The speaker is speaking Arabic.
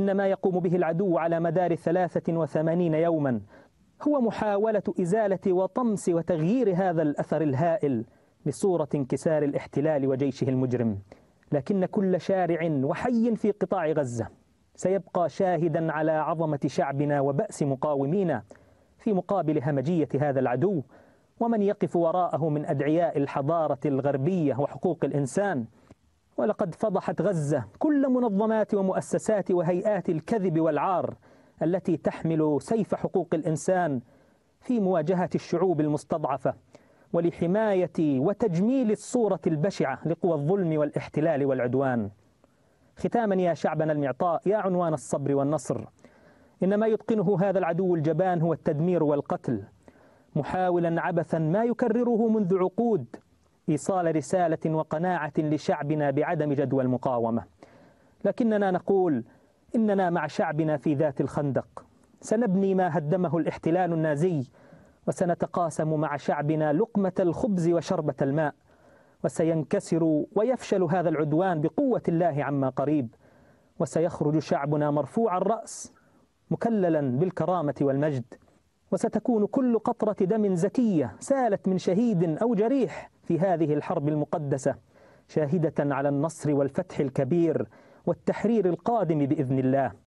إن ما يقوم به العدو على مدار ثلاثة وثمانين يوما هو محاولة إزالة وطمس وتغيير هذا الأثر الهائل لصورة انكسار الاحتلال وجيشه المجرم لكن كل شارع وحي في قطاع غزة سيبقى شاهدا على عظمة شعبنا وبأس مقاومينا في مقابل همجية هذا العدو ومن يقف وراءه من أدعياء الحضارة الغربية وحقوق الإنسان ولقد فضحت غزة كل منظمات ومؤسسات وهيئات الكذب والعار التي تحمل سيف حقوق الإنسان في مواجهة الشعوب المستضعفة ولحماية وتجميل الصورة البشعة لقوى الظلم والاحتلال والعدوان ختاما يا شعبنا المعطاء يا عنوان الصبر والنصر إن ما يتقنه هذا العدو الجبان هو التدمير والقتل محاولا عبثا ما يكرره منذ عقود إيصال رسالة وقناعة لشعبنا بعدم جدوى المقاومة لكننا نقول إننا مع شعبنا في ذات الخندق سنبني ما هدمه الاحتلال النازي وسنتقاسم مع شعبنا لقمة الخبز وشربة الماء وسينكسر ويفشل هذا العدوان بقوة الله عما قريب وسيخرج شعبنا مرفوع الرأس مكللا بالكرامة والمجد وستكون كل قطرة دم زكية سالت من شهيد أو جريح في هذه الحرب المقدسة شاهدة على النصر والفتح الكبير والتحرير القادم بإذن الله